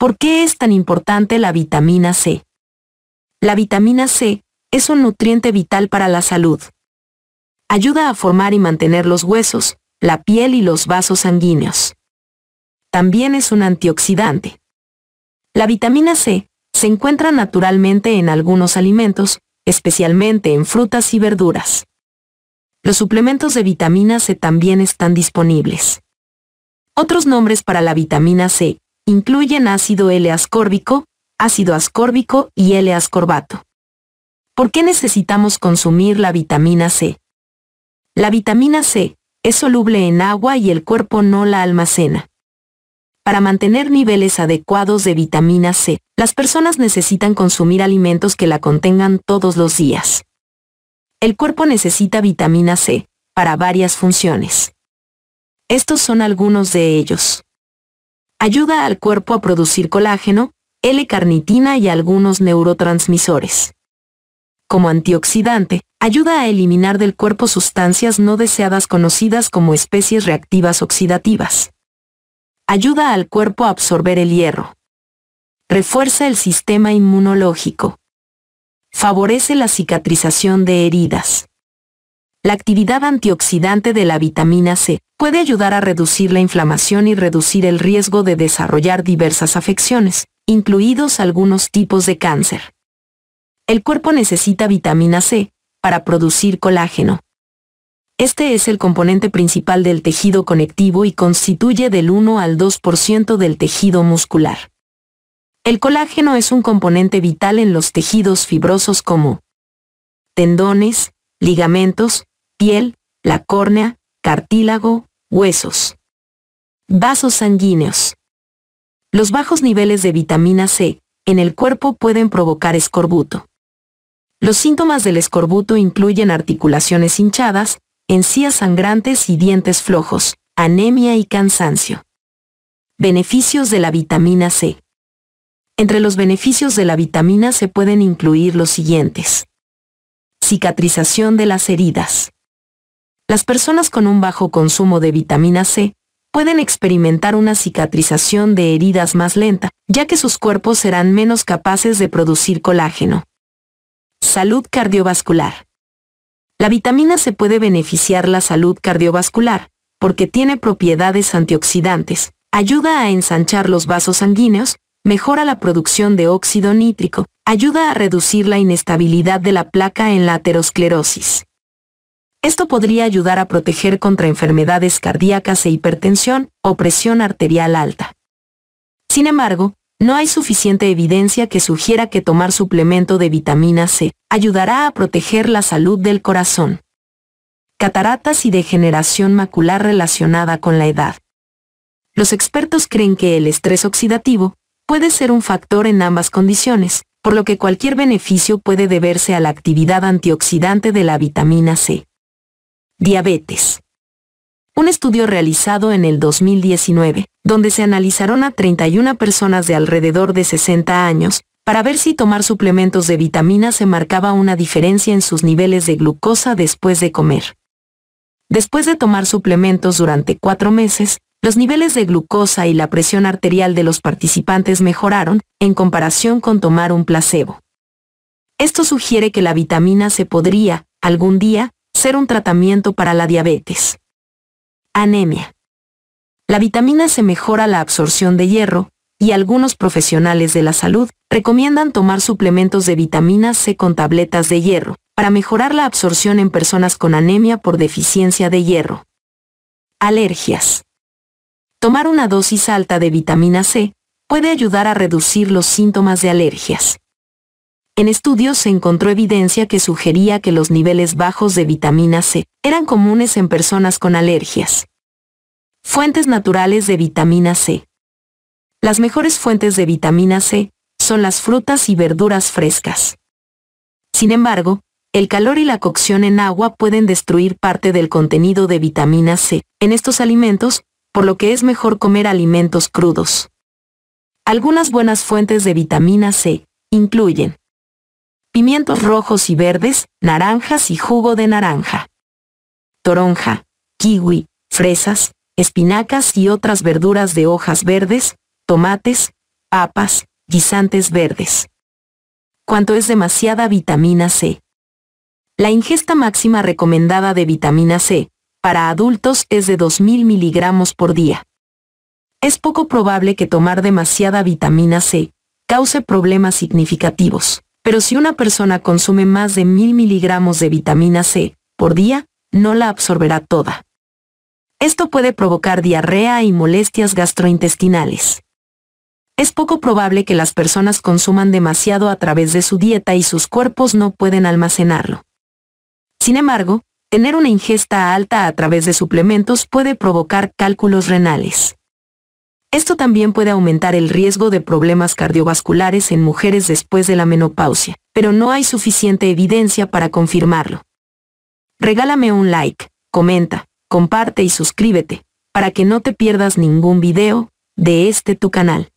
¿Por qué es tan importante la vitamina C? La vitamina C es un nutriente vital para la salud. Ayuda a formar y mantener los huesos, la piel y los vasos sanguíneos. También es un antioxidante. La vitamina C se encuentra naturalmente en algunos alimentos, especialmente en frutas y verduras. Los suplementos de vitamina C también están disponibles. Otros nombres para la vitamina C incluyen ácido L-ascórbico, ácido ascórbico y L-ascorbato. ¿Por qué necesitamos consumir la vitamina C? La vitamina C es soluble en agua y el cuerpo no la almacena. Para mantener niveles adecuados de vitamina C, las personas necesitan consumir alimentos que la contengan todos los días. El cuerpo necesita vitamina C para varias funciones. Estos son algunos de ellos ayuda al cuerpo a producir colágeno, L-carnitina y algunos neurotransmisores. Como antioxidante, ayuda a eliminar del cuerpo sustancias no deseadas conocidas como especies reactivas oxidativas. Ayuda al cuerpo a absorber el hierro. Refuerza el sistema inmunológico. Favorece la cicatrización de heridas. La actividad antioxidante de la vitamina C puede ayudar a reducir la inflamación y reducir el riesgo de desarrollar diversas afecciones, incluidos algunos tipos de cáncer. El cuerpo necesita vitamina C para producir colágeno. Este es el componente principal del tejido conectivo y constituye del 1 al 2% del tejido muscular. El colágeno es un componente vital en los tejidos fibrosos como tendones, ligamentos, piel, la córnea, cartílago, huesos. Vasos sanguíneos. Los bajos niveles de vitamina C en el cuerpo pueden provocar escorbuto. Los síntomas del escorbuto incluyen articulaciones hinchadas, encías sangrantes y dientes flojos, anemia y cansancio. Beneficios de la vitamina C. Entre los beneficios de la vitamina se pueden incluir los siguientes. Cicatrización de las heridas las personas con un bajo consumo de vitamina C pueden experimentar una cicatrización de heridas más lenta, ya que sus cuerpos serán menos capaces de producir colágeno. Salud cardiovascular. La vitamina C puede beneficiar la salud cardiovascular, porque tiene propiedades antioxidantes, ayuda a ensanchar los vasos sanguíneos, mejora la producción de óxido nítrico, ayuda a reducir la inestabilidad de la placa en la aterosclerosis. Esto podría ayudar a proteger contra enfermedades cardíacas e hipertensión o presión arterial alta. Sin embargo, no hay suficiente evidencia que sugiera que tomar suplemento de vitamina C ayudará a proteger la salud del corazón. Cataratas y degeneración macular relacionada con la edad. Los expertos creen que el estrés oxidativo puede ser un factor en ambas condiciones, por lo que cualquier beneficio puede deberse a la actividad antioxidante de la vitamina C. Diabetes. Un estudio realizado en el 2019, donde se analizaron a 31 personas de alrededor de 60 años, para ver si tomar suplementos de vitamina se marcaba una diferencia en sus niveles de glucosa después de comer. Después de tomar suplementos durante cuatro meses, los niveles de glucosa y la presión arterial de los participantes mejoraron en comparación con tomar un placebo. Esto sugiere que la vitamina se podría, algún día, ser un tratamiento para la diabetes. Anemia. La vitamina C mejora la absorción de hierro, y algunos profesionales de la salud recomiendan tomar suplementos de vitamina C con tabletas de hierro, para mejorar la absorción en personas con anemia por deficiencia de hierro. Alergias. Tomar una dosis alta de vitamina C puede ayudar a reducir los síntomas de alergias. En estudios se encontró evidencia que sugería que los niveles bajos de vitamina C eran comunes en personas con alergias. Fuentes naturales de vitamina C. Las mejores fuentes de vitamina C son las frutas y verduras frescas. Sin embargo, el calor y la cocción en agua pueden destruir parte del contenido de vitamina C en estos alimentos, por lo que es mejor comer alimentos crudos. Algunas buenas fuentes de vitamina C incluyen pimientos rojos y verdes, naranjas y jugo de naranja. Toronja, kiwi, fresas, espinacas y otras verduras de hojas verdes, tomates, papas, guisantes verdes. ¿Cuánto es demasiada vitamina C. La ingesta máxima recomendada de vitamina C para adultos es de 2.000 miligramos por día. Es poco probable que tomar demasiada vitamina C cause problemas significativos pero si una persona consume más de 1000 miligramos de vitamina C por día, no la absorberá toda. Esto puede provocar diarrea y molestias gastrointestinales. Es poco probable que las personas consuman demasiado a través de su dieta y sus cuerpos no pueden almacenarlo. Sin embargo, tener una ingesta alta a través de suplementos puede provocar cálculos renales. Esto también puede aumentar el riesgo de problemas cardiovasculares en mujeres después de la menopausia, pero no hay suficiente evidencia para confirmarlo. Regálame un like, comenta, comparte y suscríbete, para que no te pierdas ningún video de este tu canal.